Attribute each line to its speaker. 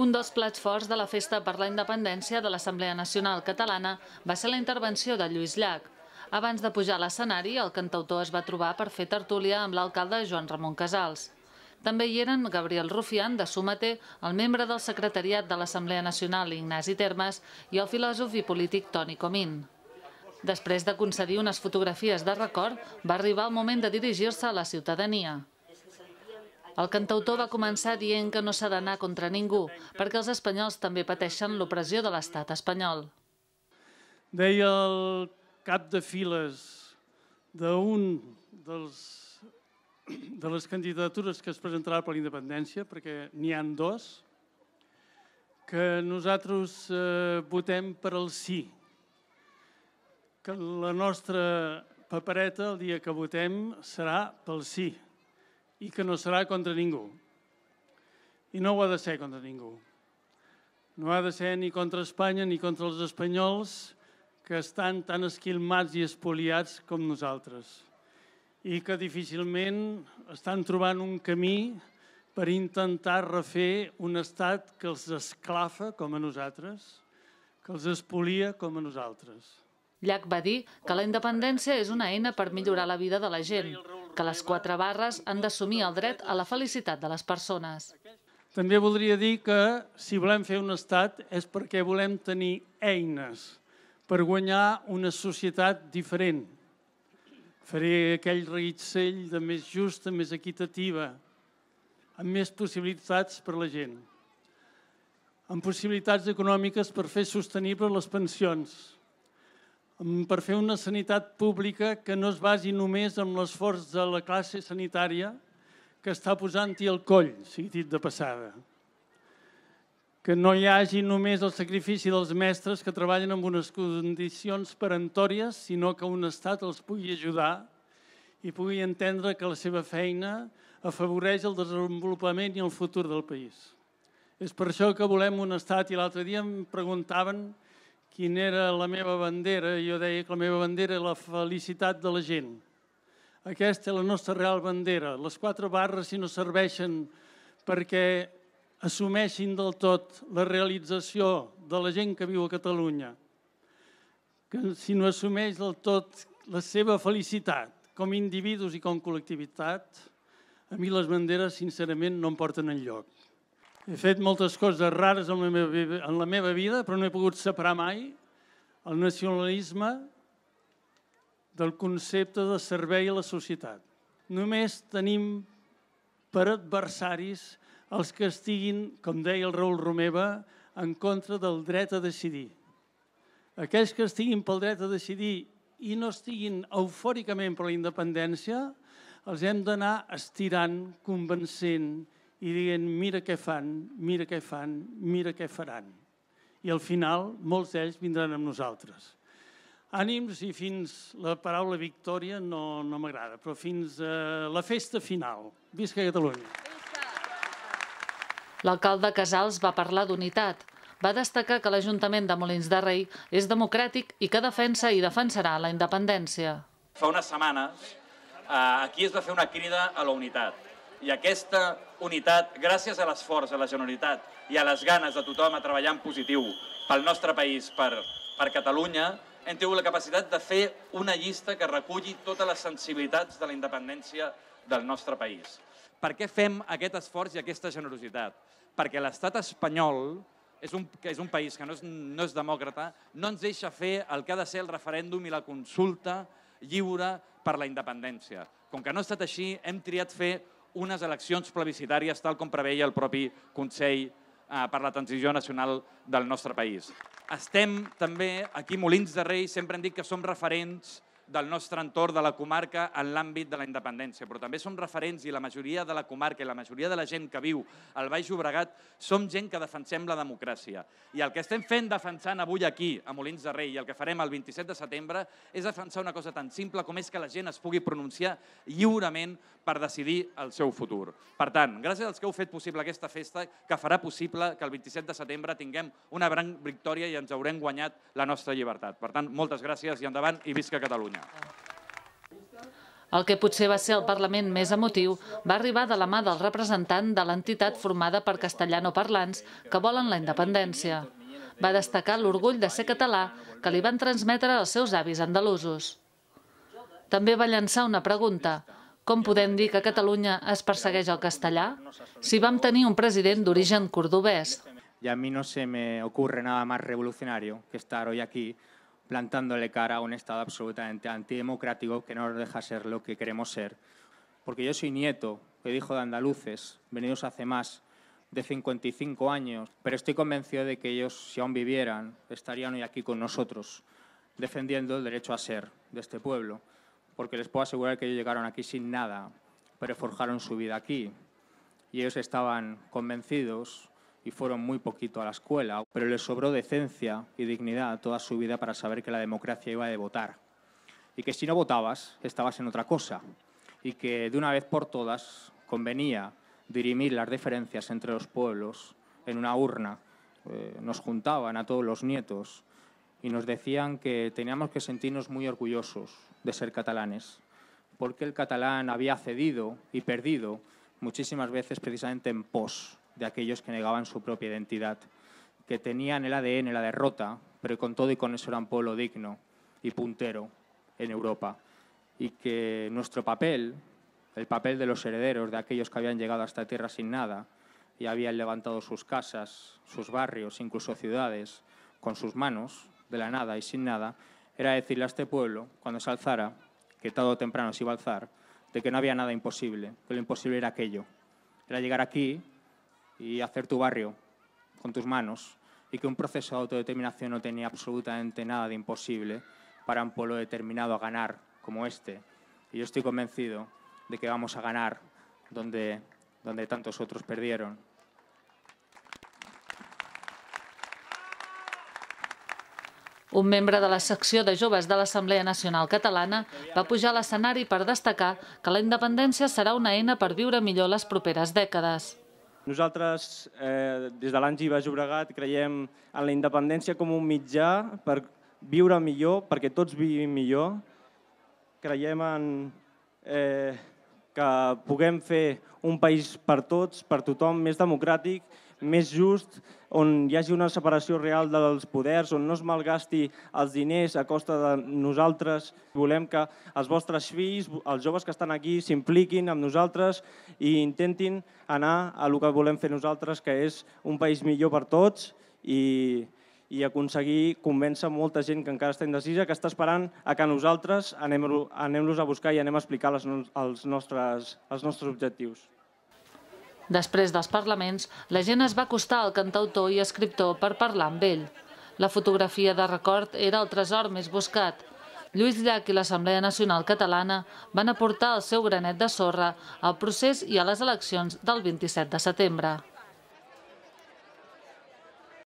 Speaker 1: Un dels plats forts de la Festa per la Independència de l'Assemblea Nacional Catalana va ser la intervenció de Lluís Llach. Abans de pujar a l'escenari, el cantautor es va trobar per fer tertúlia amb l'alcalde Joan Ramon Casals. També hi eren Gabriel Rufián, de Sumaté, el membre del secretariat de l'Assemblea Nacional Ignasi Termes i el filòsof i polític Toni Comín. Després de concedir unes fotografies de record, va arribar el moment de dirigir-se a la ciutadania. El cantautor va començar dient que no s'ha d'anar contra ningú, perquè els espanyols també pateixen l'opressió de l'estat espanyol.
Speaker 2: Deia el cap de files d'un dels de les candidatures que es presentarà per la independència, perquè n'hi han dos, que nosaltres eh, votem per al sí, que la nostra papereta el dia que votem serà pel sí i que no serà contra ningú. I no ho ha de ser contra ningú. No ha de ser ni contra Espanya ni contra els espanyols que estan tan esquilmats i espoliats com nosaltres i que difícilment estan trobant un camí per intentar refer un estat que els esclafa com a nosaltres, que els espolia com a nosaltres.
Speaker 1: Llach va dir que la independència és una eina per millorar la vida de la gent que les quatre barres han d'assumir el dret a la felicitat de les persones.
Speaker 2: També voldria dir que si volem fer un estat és perquè volem tenir eines per guanyar una societat diferent. Faré aquell reitzell de més justa, més equitativa, amb més possibilitats per a la gent, amb possibilitats econòmiques per fer sostenibles les pensions, Mm, per fer una sanitat pública que no es basi només en l'esforç de la classe sanitària que està posant-hi el coll, sigui dit de passada. Que no hi hagi només el sacrifici dels mestres que treballen amb unes condicions perentòries, sinó que un estat els pugui ajudar i pugui entendre que la seva feina afavoreix el desenvolupament i el futur del país. És per això que volem un estat, i l'altre dia em preguntaven quina era la meva bandera, jo deia que la meva bandera era la felicitat de la gent. Aquesta és la nostra real bandera. Les quatre barres, si no serveixen perquè assumeixin del tot la realització de la gent que viu a Catalunya, que si no assumeix del tot la seva felicitat com a individus i com a col·lectivitat, a mi les banderes, sincerament, no em porten enlloc. He fet moltes coses rares en la meva, en la meva vida, però no he pogut separar mai el nacionalisme del concepte de servei a la societat. Només tenim per adversaris els que estiguin, com deia el Raül Romeva, en contra del dret a decidir. Aquells que estiguin pel dret a decidir i no estiguin eufòricament per la independència, els hem d'anar estirant, convencent, i dient mira què fan, mira què fan, mira què faran. I al final molts d'ells vindran amb nosaltres. Ànims i fins la paraula victòria no, no m'agrada, però fins a eh, la festa final. Visca Catalunya!
Speaker 1: L'alcalde Casals va parlar d'unitat. Va destacar que l'Ajuntament de Molins de Rei és democràtic i que defensa i defensarà la independència.
Speaker 3: Fa unes setmanes eh, aquí es va fer una crida a la unitat i aquesta unitat, gràcies a l'esforç, a la generalitat i a les ganes de tothom a treballar en positiu pel nostre país, per, per Catalunya, hem tingut la capacitat de fer una llista que reculli totes les sensibilitats de la independència del nostre país. Per què fem aquest esforç i aquesta generositat? Perquè l'estat espanyol, és un, que és un país que no és, no és demòcrata, no ens deixa fer el que ha de ser el referèndum i la consulta lliure per la independència. Com que no ha estat així, hem triat fer unes eleccions plebiscitàries tal com preveia el propi Consell eh, per la transició nacional del nostre país. Estem també, aquí Molins de Rei, sempre hem dit que som referents del nostre entorn, de la comarca, en l'àmbit de la independència, però també som referents i la majoria de la comarca i la majoria de la gent que viu al Baix Llobregat som gent que defensem la democràcia. I el que estem fent defensant avui aquí, a Molins de Rei, i el que farem el 27 de setembre, és defensar una cosa tan simple com és que la gent es pugui pronunciar lliurement per decidir el seu futur. Per tant, gràcies als que heu fet possible aquesta festa, que farà possible que el 27 de setembre tinguem una gran victòria i ens haurem guanyat la nostra llibertat. Per tant, moltes gràcies i endavant i visca Catalunya.
Speaker 1: El que potser va ser el Parlament més emotiu va arribar de la mà del representant de l'entitat formada per castellanoparlants que volen la independència. Va destacar l'orgull de ser català que li van transmetre els seus avis andalusos. També va llançar una pregunta. Com podem dir que a Catalunya es persegueix el castellà? Si vam tenir un president d'origen cordobès.
Speaker 4: Y a mí no se me ocurre nada más revolucionario que estar hoy aquí plantándole cara a un Estado absolutamente antidemocrático que no nos deja ser lo que queremos ser. Porque yo soy nieto, el hijo de andaluces, venidos hace más de 55 años, pero estoy convencido de que ellos, si aún vivieran, estarían hoy aquí con nosotros, defendiendo el derecho a ser de este pueblo. Porque les puedo asegurar que ellos llegaron aquí sin nada, pero forjaron su vida aquí. Y ellos estaban convencidos y fueron muy poquito a la escuela, pero les sobró decencia y dignidad toda su vida para saber que la democracia iba de votar y que si no votabas estabas en otra cosa y que de una vez por todas convenía dirimir las diferencias entre los pueblos en una urna. Eh, nos juntaban a todos los nietos y nos decían que teníamos que sentirnos muy orgullosos de ser catalanes, porque el catalán había cedido y perdido muchísimas veces precisamente en pos de aquellos que negaban su propia identidad, que tenían el ADN, la derrota, pero con todo y con eso eran pueblo digno y puntero en Europa. Y que nuestro papel, el papel de los herederos, de aquellos que habían llegado a esta tierra sin nada y habían levantado sus casas, sus barrios, incluso ciudades, con sus manos, de la nada y sin nada, era decirle a este pueblo, cuando se alzara, que todo o temprano se iba a alzar, de que no había nada imposible, que lo imposible era aquello. Era llegar aquí y hacer tu barrio con tus manos y que un proceso de autodeterminación no tenía absolutamente nada de imposible para un pueblo determinado a ganar como este. Y yo estoy convencido de que vamos a ganar donde, donde tantos otros perdieron.
Speaker 1: Un miembro de la sección de joves de la Asamblea Nacional Catalana va a pujar a y para destacar que la independencia será una eina per viure millor les properes dècades.
Speaker 4: Nosaltres, eh, des de l'Anji Baix Obregat, creiem en la independència com un mitjà per viure millor, perquè tots vivim millor. Creiem en eh, que puguem fer un país per tots, per tothom, més democràtic més just, on hi hagi una separació real dels poders, on no es malgasti els diners a costa de nosaltres. Volem que els vostres fills, els joves que estan aquí, s'impliquin amb nosaltres i intentin anar a el que volem fer nosaltres, que és un país millor per tots i, i aconseguir convèncer molta gent que encara està indecisa, que està esperant a que nosaltres anem-los anem a buscar i anem a explicar les, els, nostres, els nostres objectius.
Speaker 1: Després dels parlaments, la gent es va acostar al cantautor i escriptor per parlar amb ell. La fotografia de record era el tresor més buscat. Lluís Llach i l'Assemblea Nacional Catalana van aportar el seu granet de sorra al procés i a les eleccions del 27 de setembre.